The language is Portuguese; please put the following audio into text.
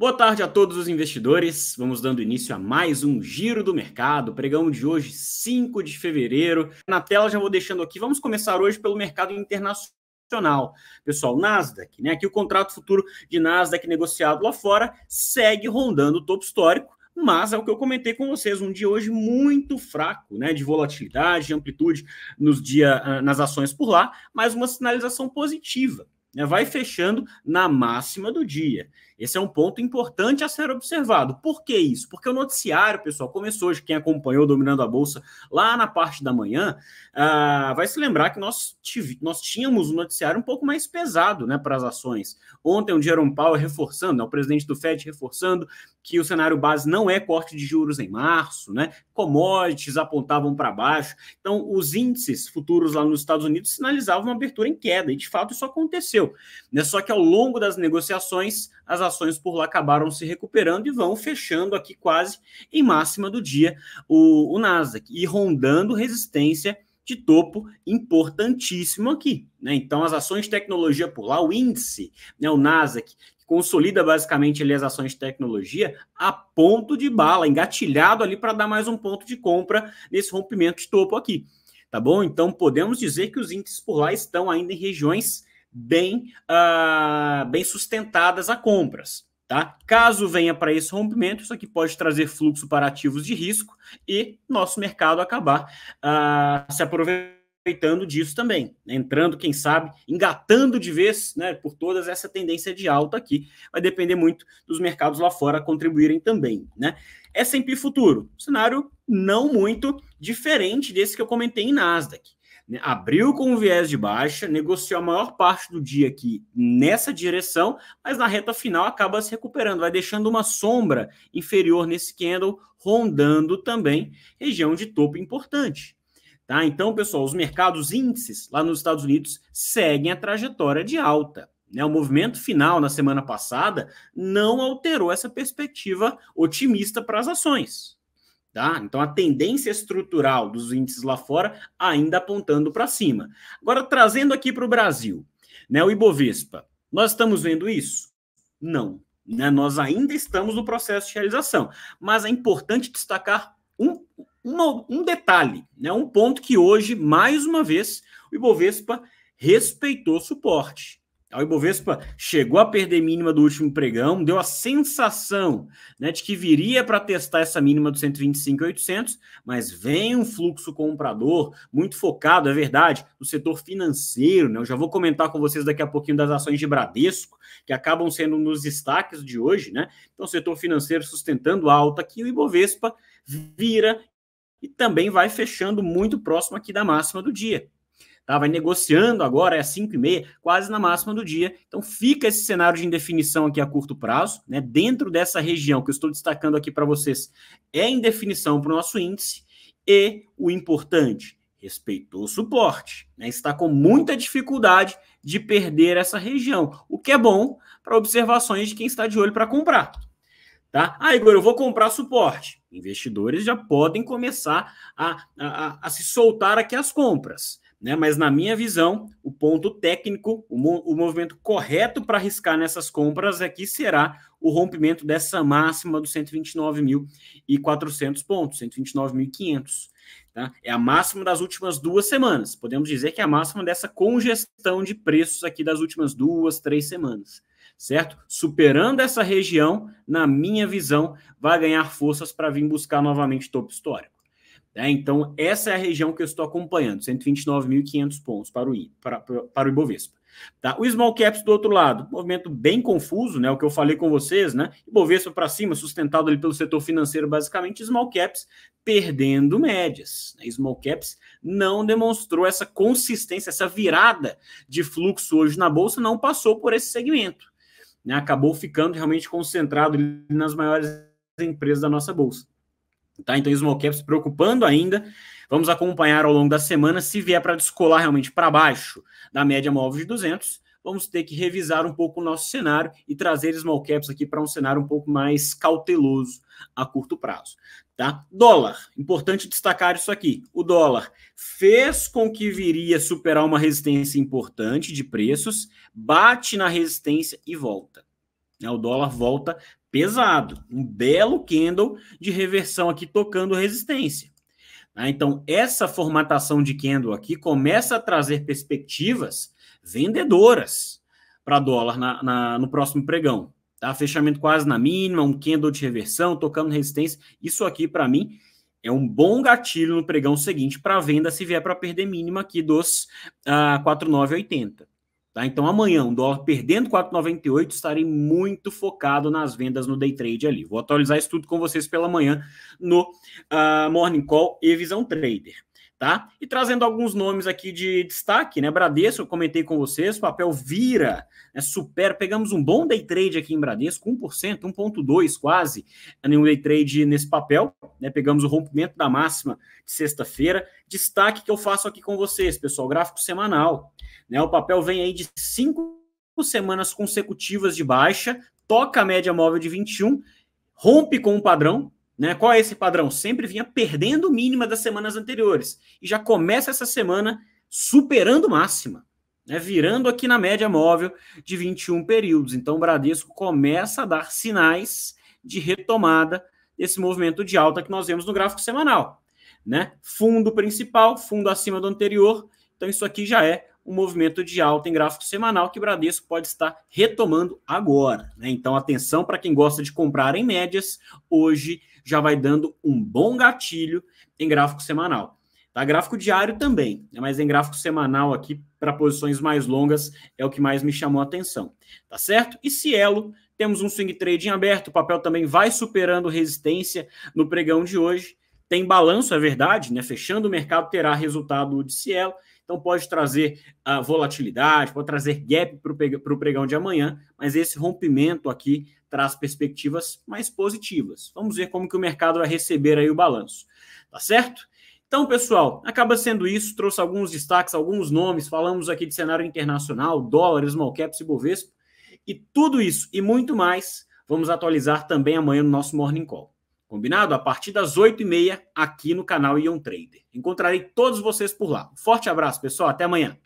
Boa tarde a todos os investidores. Vamos dando início a mais um Giro do Mercado. Pregão de hoje, 5 de fevereiro. Na tela já vou deixando aqui. Vamos começar hoje pelo mercado internacional. Pessoal, Nasdaq, né? Aqui o contrato futuro de Nasdaq negociado lá fora segue rondando o topo histórico. Mas é o que eu comentei com vocês, um dia hoje muito fraco, né, de volatilidade, de amplitude nos dia, ah, nas ações por lá, mas uma sinalização positiva, né, vai fechando na máxima do dia. Esse é um ponto importante a ser observado. Por que isso? Porque o noticiário, pessoal, começou hoje, quem acompanhou Dominando a Bolsa lá na parte da manhã, uh, vai se lembrar que nós, nós tínhamos um noticiário um pouco mais pesado né, para as ações. Ontem o Jerome Powell reforçando, né, o presidente do Fed reforçando que o cenário base não é corte de juros em março, né? commodities apontavam para baixo. Então, os índices futuros lá nos Estados Unidos sinalizavam uma abertura em queda, e de fato isso aconteceu. Né? Só que ao longo das negociações, as ações por lá acabaram se recuperando e vão fechando aqui quase em máxima do dia o, o Nasdaq e rondando resistência de topo importantíssimo aqui. Né? Então, as ações de tecnologia por lá, o índice, né, o Nasdaq, que consolida basicamente ali as ações de tecnologia a ponto de bala, engatilhado ali para dar mais um ponto de compra nesse rompimento de topo aqui. Tá bom? Então, podemos dizer que os índices por lá estão ainda em regiões bem, uh, bem sustentadas a compras. Tá? Caso venha para esse rompimento, isso aqui pode trazer fluxo para ativos de risco e nosso mercado acabar uh, se aproveitando disso também, né? entrando, quem sabe, engatando de vez né, por todas essa tendência de alta aqui. Vai depender muito dos mercados lá fora contribuírem também. Né? S&P Futuro, cenário não muito diferente desse que eu comentei em Nasdaq. Né, abriu com um viés de baixa, negociou a maior parte do dia aqui nessa direção, mas na reta final acaba se recuperando, vai deixando uma sombra inferior nesse candle, rondando também região de topo importante. Tá? Então, pessoal, os mercados índices lá nos Estados Unidos seguem a trajetória de alta. Né? O movimento final na semana passada não alterou essa perspectiva otimista para as ações. Tá? Então, a tendência estrutural dos índices lá fora ainda apontando para cima. Agora, trazendo aqui para o Brasil, né, o Ibovespa, nós estamos vendo isso? Não. Né? Nós ainda estamos no processo de realização. Mas é importante destacar um, uma, um detalhe, né? um ponto que hoje, mais uma vez, o Ibovespa respeitou suporte. O Ibovespa chegou a perder mínima do último pregão, deu a sensação né, de que viria para testar essa mínima dos 125,800, mas vem um fluxo comprador muito focado, é verdade, no setor financeiro. Né? Eu já vou comentar com vocês daqui a pouquinho das ações de Bradesco, que acabam sendo um dos destaques de hoje. Né? Então, setor financeiro sustentando alta aqui, o Ibovespa vira e também vai fechando muito próximo aqui da máxima do dia. Tá? Vai negociando agora, é 5 e meia, quase na máxima do dia. Então fica esse cenário de indefinição aqui a curto prazo, né? Dentro dessa região que eu estou destacando aqui para vocês, é indefinição para o nosso índice. E o importante, respeitou o suporte, né? está com muita dificuldade de perder essa região, o que é bom para observações de quem está de olho para comprar. Tá? Ah, Igor, eu vou comprar suporte. Investidores já podem começar a, a, a, se soltar aqui as compras. Né? Mas na minha visão, o ponto técnico, o, mo o movimento correto para arriscar nessas compras aqui é será o rompimento dessa máxima dos 129.400 pontos, 129.500. Tá? É a máxima das últimas duas semanas. Podemos dizer que é a máxima dessa congestão de preços aqui das últimas duas, três semanas. Certo? Superando essa região, na minha visão, vai ganhar forças para vir buscar novamente topo histórico. Né? então, essa é a região que eu estou acompanhando, 129.500 pontos para o, I, para, para o Ibovespa. Tá? O Small Caps do outro lado, movimento bem confuso, né? O que eu falei com vocês, né? Ibovespa para cima, sustentado ali pelo setor financeiro, basicamente, Small Caps perdendo médias. Né? Small Caps não demonstrou essa consistência, essa virada de fluxo hoje na Bolsa, não passou por esse segmento. Né? Acabou ficando realmente concentrado nas maiores empresas da nossa Bolsa. Tá? Então, small caps preocupando ainda. Vamos acompanhar ao longo da semana. Se vier para descolar realmente para baixo da média móvel de 200, vamos ter que revisar um pouco o nosso cenário e trazer small caps aqui para um cenário um pouco mais cauteloso a curto prazo. Tá? Dólar, importante destacar isso aqui. O dólar fez com que viria superar uma resistência importante de preços, bate na resistência e volta. Né? O dólar volta pesado, um belo candle de reversão aqui tocando resistência. Né? Então, essa formatação de candle aqui começa a trazer perspectivas vendedoras para dólar na, na, no próximo pregão. Tá? Fechamento quase na mínima, um candle de reversão, tocando resistência. Isso aqui, para mim, é um bom gatilho no pregão seguinte para venda se vier para perder mínima aqui dos ah, 4,980. Tá? Então amanhã, um dólar perdendo 4,98, estarei muito focado nas vendas no day trade ali. Vou atualizar isso tudo com vocês pela manhã no uh, Morning Call e Visão Trader. Tá? E trazendo alguns nomes aqui de destaque, né? Bradesco, eu comentei com vocês, papel vira, né? supera, pegamos um bom day trade aqui em Bradesco, 1%, 1.2 quase, nenhum day trade nesse papel, né? Pegamos o rompimento da máxima de sexta-feira. Destaque que eu faço aqui com vocês, pessoal, gráfico semanal, né? O papel vem aí de cinco semanas consecutivas de baixa, toca a média móvel de 21, rompe com o padrão. Né? Qual é esse padrão? Sempre vinha perdendo o mínimo das semanas anteriores. E já começa essa semana superando máxima, né? virando aqui na média móvel de 21 períodos. Então o Bradesco começa a dar sinais de retomada desse movimento de alta que nós vemos no gráfico semanal. Né? Fundo principal, fundo acima do anterior. Então, isso aqui já é um movimento de alta em gráfico semanal que Bradesco pode estar retomando agora. Né? Então, atenção para quem gosta de comprar em médias, hoje já vai dando um bom gatilho em gráfico semanal. Tá? Gráfico diário também, né? mas em gráfico semanal aqui, para posições mais longas, é o que mais me chamou a atenção. Tá certo? E Cielo, temos um swing trade em aberto, o papel também vai superando resistência no pregão de hoje. Tem balanço, é verdade, né? Fechando o mercado terá resultado de Cielo, então pode trazer a ah, volatilidade, pode trazer gap para o pregão de amanhã, mas esse rompimento aqui traz perspectivas mais positivas. Vamos ver como que o mercado vai receber aí o balanço. Tá certo? Então, pessoal, acaba sendo isso. Trouxe alguns destaques, alguns nomes. Falamos aqui de cenário internacional, dólares, small caps e Bovespa. E tudo isso e muito mais vamos atualizar também amanhã no nosso Morning Call. Combinado? A partir das 8h30 aqui no canal Ion Trader. Encontrarei todos vocês por lá. Um forte abraço, pessoal. Até amanhã.